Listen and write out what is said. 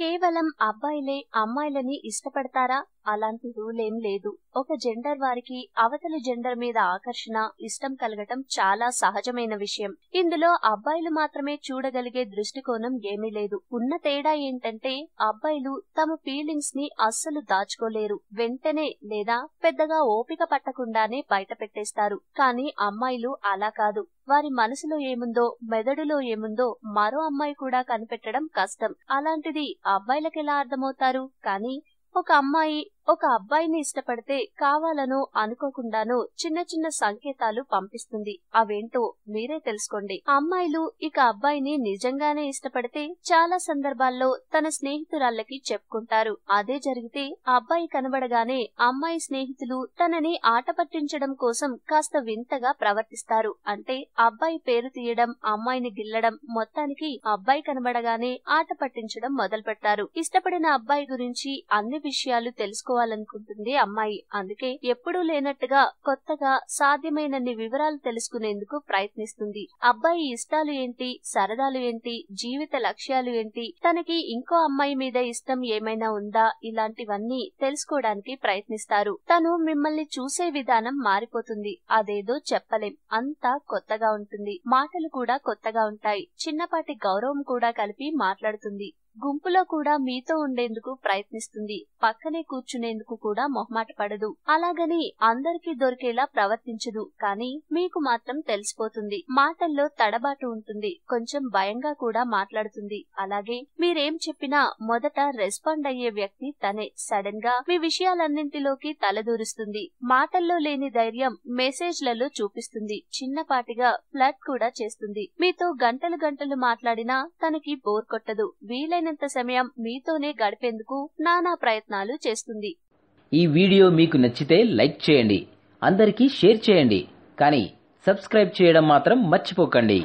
కేవలం అబ్బాయిలే అమ్మాయిలని ఇష్టపడతారా అలాంటి రూల్ ఏం లేదు ఒక జెండర్ వారికి అవతలి జెండర్ మీద ఆకర్షణ ఇష్టం కలగటం చాలా సహజమైన విషయం ఇందులో అబ్బాయిలు మాత్రమే చూడగలిగే దృష్టికోణం ఏమీ లేదు ఉన్న తేడా ఏంటంటే అబ్బాయిలు తమ ఫీలింగ్స్ ని అస్సలు దాచుకోలేరు వెంటనే లేదా పెద్దగా ఓపిక పట్టకుండానే బయట పెట్టేస్తారు కానీ అమ్మాయిలు అలా కాదు వారి మనసులో ఏముందో మెదడులో ఏముందో మరో అమ్మాయి కూడా కనిపెట్టడం కష్టం అలాంటిది అబ్బాయిలకెలా అర్థమవుతారు కానీ ఒక అమ్మాయి ఒక అబ్బాయిని ఇష్టపడితే కావాలనో అనుకోకుండానో చిన్న చిన్న సంకేతాలు పంపిస్తుంది అవేంటో మీరే తెలుసుకోండి అమ్మాయిలు ఇక అబ్బాయిని నిజంగానే ఇష్టపడితే చాలా సందర్భాల్లో తన స్నేహితురాళ్లకి చెప్పుకుంటారు అదే జరిగితే అబ్బాయి కనబడగానే అమ్మాయి స్నేహితులు తనని ఆట పట్టించడం కోసం కాస్త వింతగా ప్రవర్తిస్తారు అంటే అబ్బాయి పేరు తీయడం అమ్మాయిని గిల్లడం మొత్తానికి అబ్బాయి కనబడగానే ఆట పట్టించడం మొదలుపెట్టారు ఇష్టపడిన అబ్బాయి గురించి అన్ని విషయాలు తెలుసుకో తెలుసుకోవాలనుకుంటుంది అమ్మాయి అందుకే ఎప్పుడూ లేనట్టుగా కొత్తగా సాధ్యమైనన్ని వివరాలు తెలుసుకునేందుకు ప్రయత్నిస్తుంది అబ్బాయి ఇష్టాలు ఏంటి సరదాలు ఏంటి జీవిత లక్ష్యాలు ఏంటి తనకి ఇంకో అమ్మాయి మీద ఇష్టం ఏమైనా ఉందా ఇలాంటివన్నీ తెలుసుకోవడానికి ప్రయత్నిస్తారు తను మిమ్మల్ని చూసే విధానం మారిపోతుంది అదేదో చెప్పలేం అంతా కొత్తగా ఉంటుంది మాటలు కూడా కొత్తగా ఉంటాయి చిన్నపాటి గౌరవం కూడా కలిపి మాట్లాడుతుంది గుంపులో కూడా మీతో ఉండేందుకు ప్రయత్నిస్తుంది పక్కనే కూర్చునేందుకు కూడా మొహమాట పడదు అలాగని అందరికీ దొరికేలా ప్రవర్తించదు కానీ మీకు మాత్రం తెలిసిపోతుంది మాటల్లో తడబాటు ఉంటుంది కొంచెం భయంగా కూడా మాట్లాడుతుంది అలాగే మీరేం చెప్పినా మొదట రెస్పాండ్ అయ్యే వ్యక్తి తనే సడన్ గా మీ విషయాలన్నింటిలోకి తలదూరుస్తుంది మాటల్లో లేని ధైర్యం మెసేజ్లలో చూపిస్తుంది చిన్నపాటిగా ఫ్లడ్ కూడా చేస్తుంది మీతో గంటలు గంటలు మాట్లాడినా తనకి బోర్ కొట్టదు వీలైన వీలైనంత సమయం మీతోనే గడిపేందుకు నానా ప్రయత్నాలు చేస్తుంది ఈ వీడియో మీకు నచ్చితే లైక్ చేయండి అందరికీ షేర్ చేయండి కానీ సబ్స్క్రైబ్ చేయడం మాత్రం మర్చిపోకండి